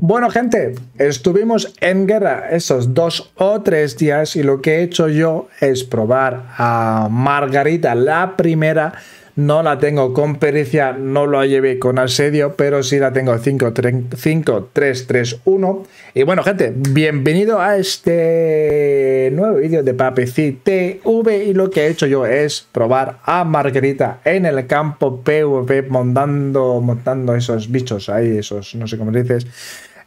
Bueno gente, estuvimos en guerra esos dos o tres días y lo que he hecho yo es probar a Margarita la primera no la tengo con pericia, no la llevé con asedio, pero sí la tengo 5331. Y bueno, gente, bienvenido a este nuevo vídeo de Papeci TV. Y lo que he hecho yo es probar a Margarita en el campo PvP, montando, montando esos bichos ahí, esos, no sé cómo dices,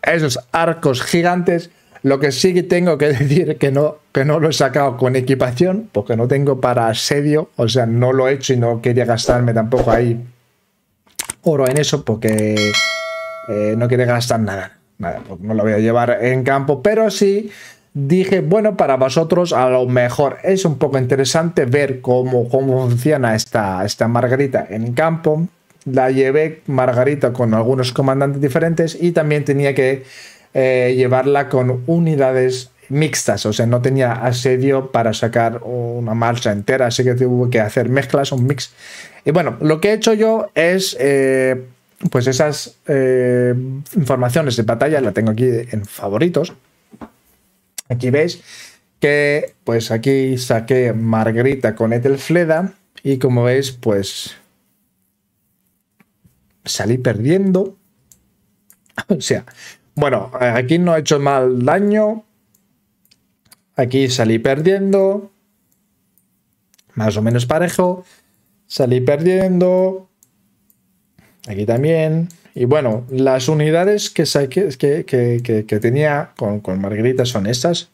esos arcos gigantes. Lo que sí que tengo que decir que no, que no lo he sacado con equipación, porque no tengo para asedio, o sea, no lo he hecho y no quería gastarme tampoco ahí oro en eso, porque eh, no quiere gastar nada, no lo voy a llevar en campo, pero sí dije, bueno, para vosotros a lo mejor es un poco interesante ver cómo, cómo funciona esta, esta margarita en campo. La llevé margarita con algunos comandantes diferentes y también tenía que eh, llevarla con unidades mixtas, o sea, no tenía asedio para sacar una marcha entera, así que tuve que hacer mezclas, un mix. Y bueno, lo que he hecho yo es, eh, pues esas eh, informaciones de batalla, la tengo aquí en favoritos. Aquí veis que, pues aquí saqué Margarita con Etelfleda y como veis, pues salí perdiendo. O sea, bueno, eh, aquí no he hecho mal daño. Aquí salí perdiendo. Más o menos parejo. Salí perdiendo. Aquí también. Y bueno, las unidades que, tenía con, con Margarita son estas.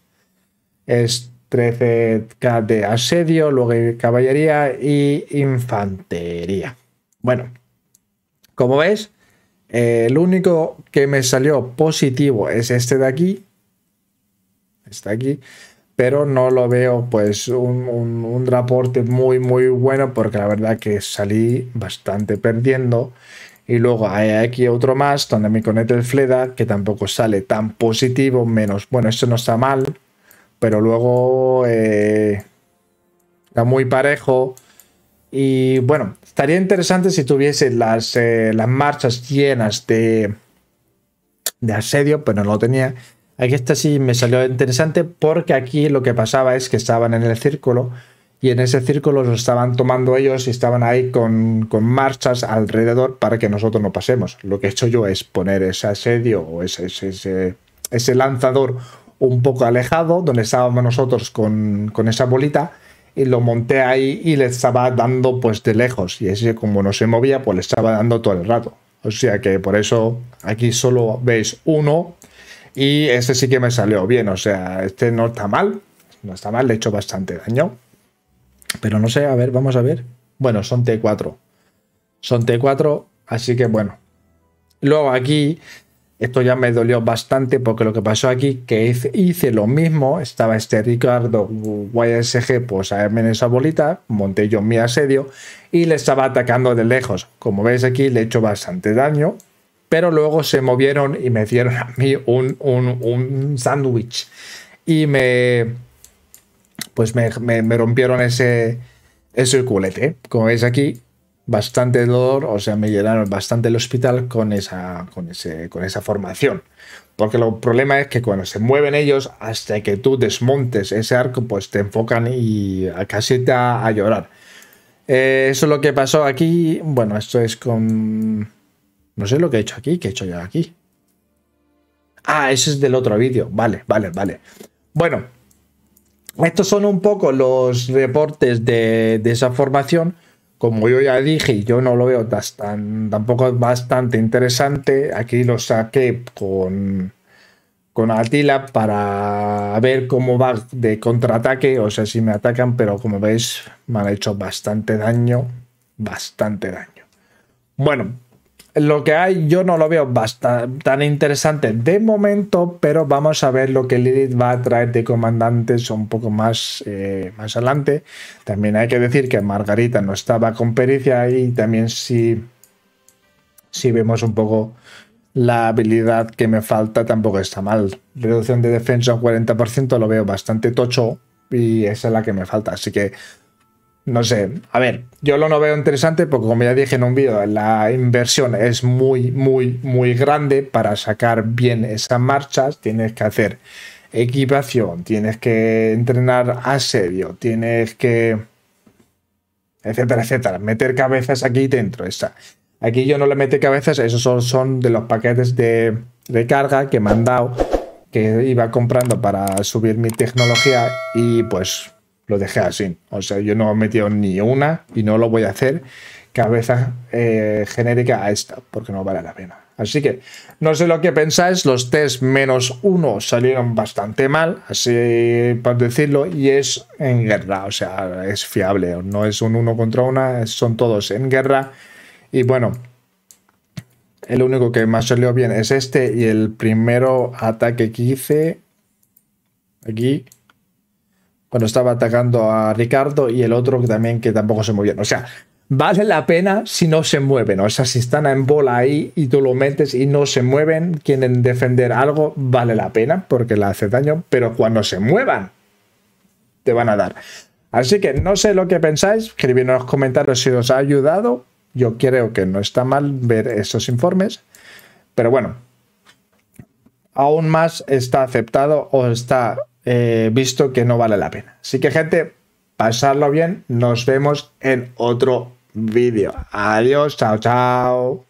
Es 13k de asedio, luego caballería y infantería. Bueno, como ves, el eh, único que me salió positivo es este de aquí. Está aquí. Pero no lo veo pues un, un, un reporte muy muy bueno porque la verdad que salí bastante perdiendo. Y luego hay aquí otro más donde me conecta el Fleda, que tampoco sale tan positivo, menos, bueno, esto no está mal, pero luego eh, está muy parejo. Y bueno, Estaría interesante si tuviese las, eh, las marchas llenas de, de asedio, pero no lo tenía. Aquí esta sí me salió interesante porque aquí lo que pasaba es que estaban en el círculo y en ese círculo lo estaban tomando ellos y estaban ahí con, marchas alrededor para que nosotros no pasemos. Lo que he hecho yo es poner ese asedio o ese, ese, lanzador un poco alejado donde estábamos nosotros con esa bolita y lo monté ahí y le estaba dando pues de lejos. Y ese como no se movía, pues le estaba dando todo el rato. O sea que por eso aquí solo veis uno y ese sí que me salió bien. O sea, este no está mal. No está mal, le he hecho bastante daño. Pero no sé, a ver, vamos a ver. Bueno, son T4. Son T4, así que bueno. Luego aquí esto ya me dolió bastante porque lo que pasó aquí, que hice, lo mismo, estaba este Ricardo YSG pues a verme en esa bolita, monté yo mi asedio y le estaba atacando de lejos. Como veis aquí le he hecho bastante daño, pero luego se movieron y me dieron a mí un, un, un sándwich y me... pues me, rompieron ese, ese culete. Como veis aquí, bastante dolor, o sea, me llenaron bastante el hospital con esa, con, esa formación. Porque el problema es que cuando se mueven ellos, hasta que tú desmontes ese arco, pues te enfocan y casi te a llorar. Eh, eso es lo que pasó aquí. Bueno, esto es con... No sé lo que he hecho aquí, ¿qué he hecho yo aquí. Ah, ese es del otro vídeo. Vale, vale, vale. Bueno, estos son un poco los reportes de esa formación como yo ya dije, yo no lo veo tan, tampoco bastante interesante. Aquí lo saqué con, con Atila para ver cómo va de contraataque. O sea, si me atacan, pero como veis, me han hecho bastante daño. Bastante daño. Bueno, lo que hay yo no lo veo bastante, tan interesante de momento, pero vamos a ver lo que Lilith va a traer de comandantes un poco más, eh, más adelante. También hay que decir que Margarita no estaba con pericia y también si, si vemos un poco la habilidad que me falta tampoco está mal. Reducción de defensa un 40% lo veo bastante tocho y esa es la que me falta. Así que no sé, a ver, yo lo no veo interesante porque como ya dije en un vídeo, la inversión es muy, muy, muy grande para sacar bien esas marchas, tienes que hacer equipación, tienes que entrenar asedio, tienes que, etcétera, etcétera, meter cabezas aquí dentro, esa. Aquí yo no le mete cabezas, esos son, son de los paquetes de, de carga que me han dado, que iba comprando para subir mi tecnología y pues lo dejé así. O sea, yo no he metido ni una y no lo voy a hacer cabeza eh, genérica a esta, porque no vale la pena. Así que no sé lo que pensáis, los test menos uno salieron bastante mal, así por decirlo, y es en guerra, o sea, es fiable, no es un uno contra una, son todos en guerra. Y bueno, el único que más salió bien es este y el primero ataque que hice aquí cuando estaba atacando a Ricardo y el otro que también que tampoco se movieron. O sea, vale la pena si no se mueven. O sea, si están en bola ahí y tú lo metes y no se mueven, quieren defender algo, vale la pena porque le hace daño, pero cuando se muevan, te van a dar. Así que no sé lo que pensáis, escribid en los comentarios si os ha ayudado. Yo creo que no está mal ver esos informes, pero bueno, aún más está aceptado o está eh, visto que no vale la pena. Así que gente, pasarlo bien, nos vemos en otro vídeo. Adiós, chao, chao.